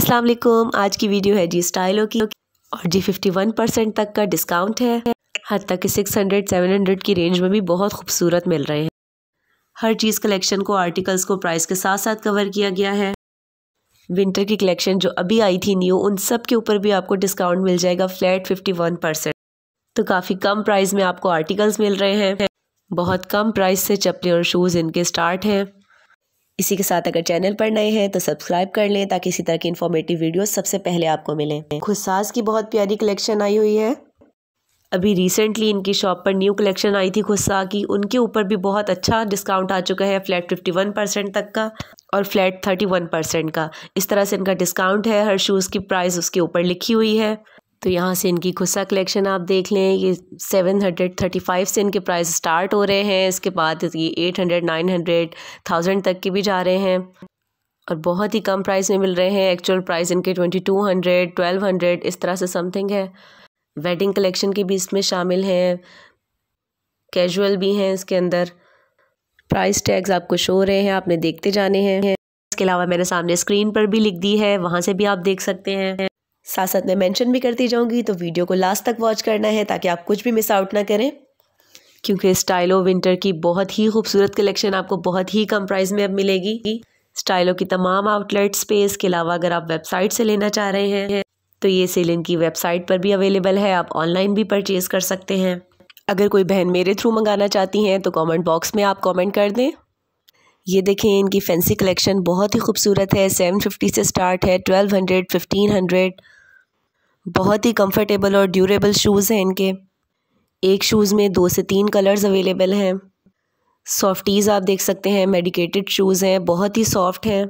अस्सलाम वालेकुम आज की वीडियो है जी स्टाइलों की और जी 51 परसेंट तक का डिस्काउंट है हद तक हंड्रेड 600 700 की रेंज में भी बहुत खूबसूरत मिल रहे हैं हर चीज़ कलेक्शन को आर्टिकल्स को प्राइस के साथ साथ कवर किया गया है विंटर की कलेक्शन जो अभी आई थी न्यू उन सब के ऊपर भी आपको डिस्काउंट मिल जाएगा फ्लैट फिफ्टी वन परसेंट तो काफ़ी कम प्राइस में आपको आर्टिकल्स मिल रहे हैं बहुत कम प्राइस से चप्पलें और शूज़ इनके स्टार्ट हैं इसी के साथ अगर चैनल पर नए हैं तो सब्सक्राइब कर लें ताकि इसी तरह की इन्फॉर्मेटिव वीडियो सबसे पहले आपको मिले खुसास की बहुत प्यारी कलेक्शन आई हुई है अभी रिसेंटली इनकी शॉप पर न्यू कलेक्शन आई थी खुस्सा की उनके ऊपर भी बहुत अच्छा डिस्काउंट आ चुका है फ्लैट फिफ्टी वन परसेंट तक का और फ्लैट थर्टी वन परसेंट का इस तरह से इनका डिस्काउंट है हर शूज़ की प्राइस उसके ऊपर लिखी हुई है तो यहाँ से इनकी ख़ुस्सा कलेक्शन आप देख लें ये सेवन हंड्रेड थर्टी फाइव से इनके प्राइस स्टार्ट हो रहे हैं इसके बाद ये eight hundred nine hundred thousand तक के भी जा रहे हैं और बहुत ही कम प्राइस में मिल रहे हैं एक्चुअल प्राइस इनके twenty two hundred twelve hundred इस तरह से समथिंग है वेडिंग कलेक्शन के भी इसमें शामिल हैं कैजुअल भी हैं इसके अंदर प्राइस टैग्स आपको शो हो रहे हैं आपने देखते जाने हैं इसके अलावा मैंने सामने स्क्रीन पर भी लिख दी है वहाँ से भी आप देख सकते हैं साथ साथ मैं मेंशन भी करती जाऊंगी तो वीडियो को लास्ट तक वॉच करना है ताकि आप कुछ भी मिस आउट ना करें क्योंकि स्टाइलो विंटर की बहुत ही खूबसूरत कलेक्शन आपको बहुत ही कम प्राइस में अब मिलेगी स्टाइलो की तमाम आउटलेट स्पेस के अलावा अगर आप वेबसाइट से लेना चाह रहे हैं तो ये सेल इनकी वेबसाइट पर भी अवेलेबल है आप ऑनलाइन भी परचेज़ कर सकते हैं अगर कोई बहन मेरे थ्रू मंगाना चाहती हैं तो कमेंट बॉक्स में आप कमेंट कर दें ये देखें इनकी फैंसी कलेक्शन बहुत ही खूबसूरत है सेवन फिफ्टी से स्टार्ट है ट्वेल्व हंड्रेड फिफ्टीन हंड्रेड बहुत ही कंफर्टेबल और ड्यूरेबल शूज़ हैं इनके एक शूज़ में दो से तीन कलर्स अवेलेबल हैं सॉफ्टीज़ आप देख सकते हैं मेडिकेटेड शूज़ हैं बहुत ही सॉफ्ट हैं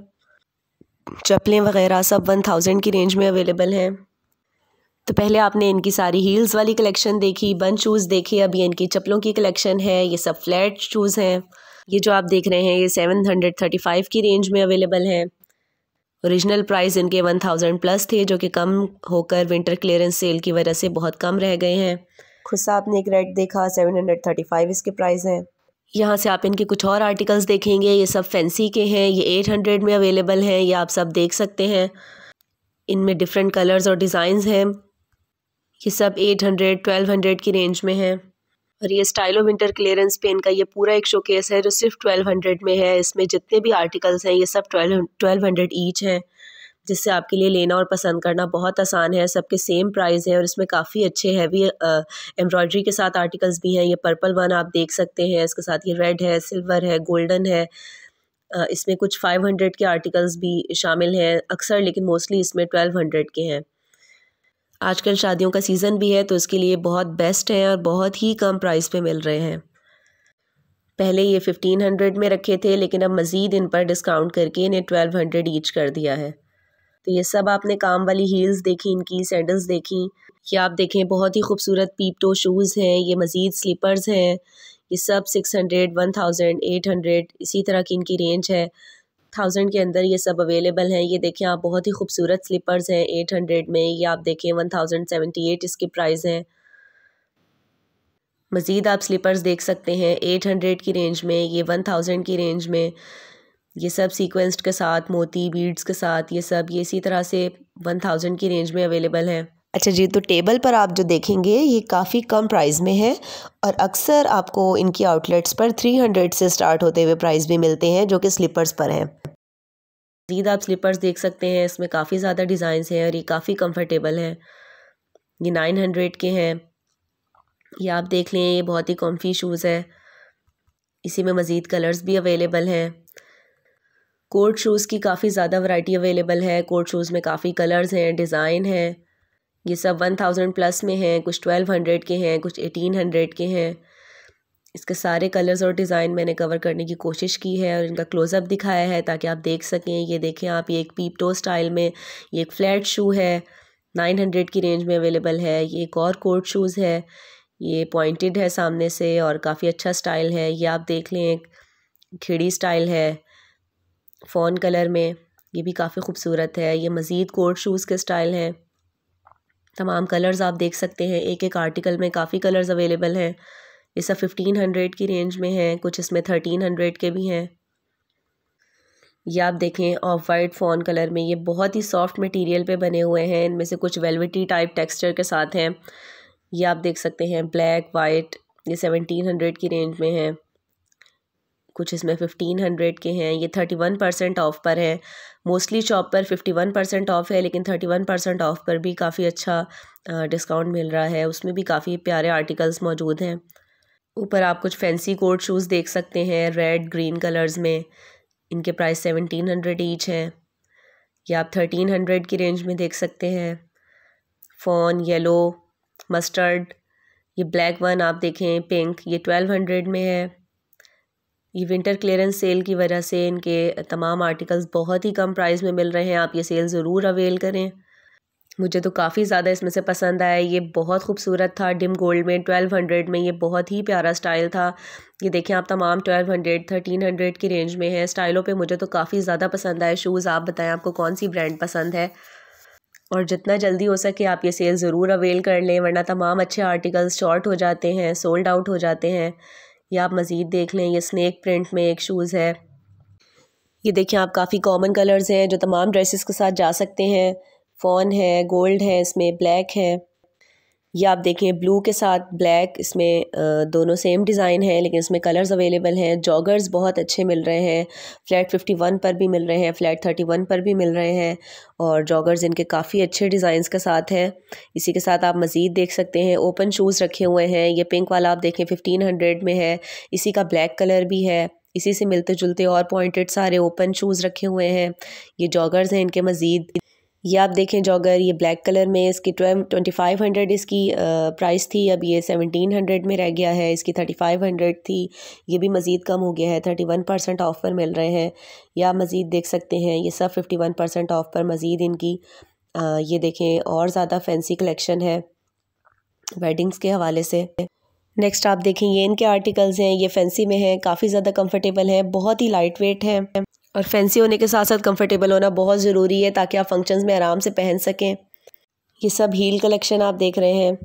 चप्पलें वगैरह सब वन थाउजेंड की रेंज में अवेलेबल हैं तो पहले आपने इनकी सारी हील्स वाली कलेक्शन देखी बन शूज़ देखे अभी इनकी चप्पलों की कलेक्शन है ये सब फ्लैट शूज़ हैं ये जो आप देख रहे हैं ये सेवन हंड्रेड थर्टी फाइव की रेंज में अवेलेबल हैं ओरिजिनल प्राइस इनके वन थाउजेंड प्लस थे जो कि कम होकर विंटर क्लियरेंस सेल की वजह से बहुत कम रह गए हैं खुद सा आपने एक रेट देखा सेवन हंड्रेड थर्टी फाइव इसके प्राइस हैं यहाँ से आप इनके कुछ और आर्टिकल्स देखेंगे ये सब फैंसी के हैं ये एट हंड्रेड में अवेलेबल हैं ये आप सब देख सकते हैं इनमें डिफरेंट कलर्स और डिज़ाइंस हैं ये सब एट हंड्रेड ट्वेल्व हंड्रेड की रेंज में हैं और ये स्टाइलो विंटर क्लियरेंस पेन का ये पूरा एक शोकेस है जो सिर्फ ट्वेल्व हंड्रेड में है इसमें जितने भी आर्टिकल्स हैं ये सब ट्वेल्व हंड्रेड ईच हैं जिससे आपके लिए लेना और पसंद करना बहुत आसान है सबके सेम प्राइस है और इसमें काफ़ी अच्छे हैवी एम्ब्रॉयडरी के साथ आर्टिकल्स भी हैं ये पर्पल वन आप देख सकते हैं इसके साथ ये रेड है सिल्वर है गोल्डन है इसमें कुछ फ़ाइव हंड्रेड के आर्टिकल्स भी शामिल हैं अक्सर लेकिन मोस्टली इसमें ट्वेल्व हंड्रेड के हैं आजकल शादियों का सीज़न भी है तो इसके लिए बहुत बेस्ट हैं और बहुत ही कम प्राइस पे मिल रहे हैं पहले ये फ़िफ्टीन हंड्रेड में रखे थे लेकिन अब मज़ीद इन पर डिस्काउंट करके इन्हें ट्वेल्व हंड्रेड ईच कर दिया है तो ये सब आपने काम वाली हील्स देखी इनकी सैंडल्स देखी ये आप देखें बहुत ही खूबसूरत पीपटो शूज़ हैं ये मज़ीद स्लीपर्स हैं ये सब six hundred one thousand eight hundred इसी तरह की इनकी रेंज है थाउजेंड के अंदर ये सब अवेलेबल हैं ये देखें आप बहुत ही खूबसूरत स्लीपर्स हैं एट हंड्रेड में ये आप देखें वन थाउजेंड सेवेंटी एट इसकी प्राइस है मज़ीद आप स्लीपर्स देख सकते हैं एट हंड्रेड की रेंज में ये वन थाउजेंड की रेंज में ये सब सीक्वेंस्ड के साथ मोती बीड्स के साथ ये सब ये इसी तरह से वन थाउजेंड की रेंज में अवेलेबल है अच्छा जी तो टेबल पर आप जो देखेंगे ये काफ़ी कम प्राइस में है और अक्सर आपको इनकी आउटलेट्स पर थ्री हंड्रेड से स्टार्ट होते हुए प्राइस भी मिलते हैं जो कि स्लीपर्स पर हैं मज़ीद आप स्लीपर्स देख सकते हैं इसमें काफ़ी ज़्यादा डिज़ाइंस हैं और ये काफ़ी कम्फर्टेबल हैं ये नाइन हंड्रेड के हैं ये आप देख लें ये बहुत ही कॉम्फी शूज़ है इसी में मज़ीद कलर्स भी अवेलेबल हैं कोट शूज़ की काफ़ी ज़्यादा वैरायटी अवेलेबल है कोट शूज़ में काफ़ी कलर्स हैं डिज़ाइन हैं ये सब वन थाउजेंड प्लस में हैं कुछ ट्वेल्व हंड्रेड के हैं कुछ एटीन हंड्रेड के हैं इसके सारे कलर्स और डिज़ाइन मैंने कवर करने की कोशिश की है और इनका क्लोज़अप दिखाया है ताकि आप देख सकें ये देखें आप ये एक पीपटो स्टाइल में ये एक फ्लैट शू है नाइन हंड्रेड की रेंज में अवेलेबल है ये एक और कोट शूज़ है ये पॉइंटेड है सामने से और काफ़ी अच्छा स्टाइल है ये आप देख लें एक खिड़ी स्टाइल है फ़ोन कलर में ये भी काफ़ी खूबसूरत है ये मज़ीद कोट शूज़ के स्टाइल हैं तमाम कलर्स आप देख सकते हैं एक एक आर्टिकल में काफ़ी कलर्स अवेलेबल हैं ये सब फिफ्टीन हंड्रेड की रेंज में हैं कुछ इसमें थर्टीन हंड्रेड के भी हैं ये आप देखें ऑफ वाइट फ़ोन कलर में ये बहुत ही सॉफ्ट मटेरियल पे बने हुए हैं इनमें से कुछ वेलविटी टाइप टेक्सचर के साथ हैं ये आप देख सकते हैं ब्लैक वाइट ये सेवनटीन हंड्रेड की रेंज में है कुछ इसमें फ़िफ्टीन हंड्रेड के हैं ये थर्टी वन परसेंट ऑफ पर है मोस्टली शॉप पर फिफ्टी वन परसेंट ऑफ है लेकिन थर्टी वन परसेंट ऑफ पर भी काफ़ी अच्छा डिस्काउंट मिल रहा है उसमें भी काफ़ी प्यारे आर्टिकल्स मौजूद हैं ऊपर आप कुछ फैंसी कोट शूज़ देख सकते हैं रेड ग्रीन कलर्स में इनके प्राइस सेवनटीन हंड्रेड ईच हैं या आप थर्टीन हंड्रेड की रेंज में देख सकते हैं फ़ोन येलो मस्टर्ड ये ब्लैक वन आप देखें पिंक ये ट्वेल्व हंड्रेड में है ये विंटर क्लियरेंस सेल की वजह से इनके तमाम आर्टिकल्स बहुत ही कम प्राइस में मिल रहे हैं आप ये सेल ज़रूर अवेल करें मुझे तो काफ़ी ज़्यादा इसमें से पसंद आया ये बहुत खूबसूरत था डिम गोल्ड में ट्वेल्व हंड्रेड में ये बहुत ही प्यारा स्टाइल था ये देखें आप तमाम ट्वेल्व हंड्रेड थर्टीन हंड्रेड की रेंज में है स्टाइलों पे मुझे तो काफ़ी ज़्यादा पसंद आए शूज़ आप बताएं आपको कौन सी ब्रांड पसंद है और जितना जल्दी हो सके आप ये सेल ज़रूर अवेल कर लें वरना तमाम अच्छे आर्टिकल्स शॉर्ट हो जाते हैं सोल्ड आउट हो जाते हैं या आप मज़ीद देख लें यह स्नैक प्रिंट में एक शूज़ है ये देखें आप काफ़ी कॉमन कलर्स हैं जो तमाम ड्रेसेस के साथ जा सकते हैं फ़ोन है गोल्ड है इसमें ब्लैक है ये आप देखें ब्लू के साथ ब्लैक इसमें दोनों सेम डिज़ाइन है लेकिन इसमें कलर्स अवेलेबल हैं जॉगर्स बहुत अच्छे मिल रहे हैं फ्लैट फिफ्टी वन पर भी मिल रहे हैं फ्लैट थर्टी वन पर भी मिल रहे हैं और जॉगर्स इनके काफ़ी अच्छे डिज़ाइंस के साथ हैं इसी के साथ आप मज़ीद देख सकते हैं ओपन शूज़ रखे हुए हैं ये पिंक वाला आप देखें फिफ्टीन हंड्रेड में है इसी का ब्लैक कलर भी है इसी से मिलते जुलते और पॉइंटेड सारे ओपन शूज़ रखे हुए हैं ये जॉगर्स हैं इनके मज़ीद ये आप देखें जॉगर ये ब्लैक कलर में इसकी ट्वेल्व ट्वेंटी फाइव हंड्रेड इसकी प्राइस थी अब ये सेवनटीन हंड्रेड में रह गया है इसकी थर्टी फाइव हंड्रेड थी ये भी मज़ीद कम हो गया है थर्टी वन परसेंट ऑफ़ पर मिल रहे हैं या आप मज़ीद देख सकते हैं ये सब फिफ्टी वन परसेंट ऑफ़ पर मज़ीद इनकी आ, ये देखें और ज़्यादा फैंसी कलेक्शन है वेडिंग्स के हवाले से नेक्स्ट आप देखें ये इनके आर्टिकल्स हैं ये फैंसी में हैं काफ़ी ज़्यादा कम्फर्टेबल हैं बहुत ही लाइट वेट हैं और फैंसी होने के साथ साथ कंफर्टेबल होना बहुत ज़रूरी है ताकि आप फंक्शंस में आराम से पहन सकें ये सब हील कलेक्शन आप देख रहे हैं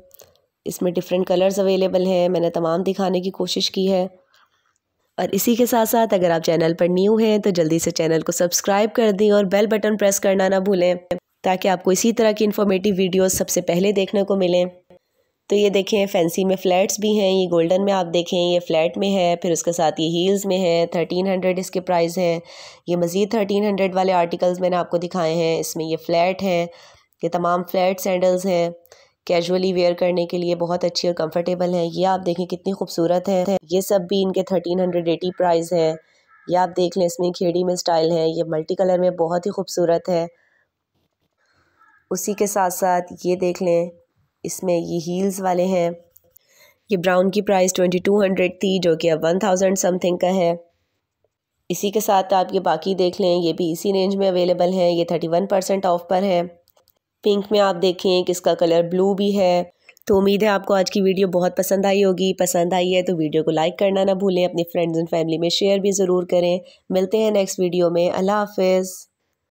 इसमें डिफरेंट कलर्स अवेलेबल हैं मैंने तमाम दिखाने की कोशिश की है और इसी के साथ साथ अगर आप चैनल पर न्यू हैं तो जल्दी से चैनल को सब्सक्राइब कर दें और बेल बटन प्रेस करना ना भूलें ताकि आपको इसी तरह की इन्फॉर्मेटिव वीडियोज़ सबसे पहले देखने को मिलें तो ये देखें फैंसी में फ्लैट्स भी हैं ये गोल्डन में आप देखें ये फ्लैट में है फिर उसके साथ ये हील्स में है थर्टीन हंड्रेड इसके प्राइस हैं ये मज़ीद थर्टीन हंड्रेड वाले आर्टिकल्स मैंने आपको दिखाए हैं इसमें ये फ़्लैट हैं ये तमाम फ्लैट सैंडल्स हैं कैजुअली वेयर करने के लिए बहुत अच्छी और कम्फर्टेबल हैं ये आप देखें कितनी खूबसूरत है ये सब भी इनके थर्टीन हंड्रेड एटी प्राइज़ हैं ये आप देख लें इसमें खेड़ी में स्टाइल है ये मल्टी कलर में बहुत ही खूबसूरत है उसी के साथ साथ ये देख लें इसमें ये हील्स वाले हैं ये ब्राउन की प्राइस ट्वेंटी टू हंड्रेड थी जो कि अब वन थाउजेंड समथिंग का है इसी के साथ आप ये बाकी देख लें ये भी इसी रेंज में अवेलेबल हैं ये थर्टी वन परसेंट ऑफ पर है पिंक में आप देखें कि इसका कलर ब्लू भी है तो उम्मीद है आपको आज की वीडियो बहुत पसंद आई होगी पसंद आई है तो वीडियो को लाइक करना ना भूलें अपने फ्रेंड्स एंड फैमिली में शेयर भी ज़रूर करें मिलते हैं नेक्स्ट वीडियो में अल्लाह हाफिज़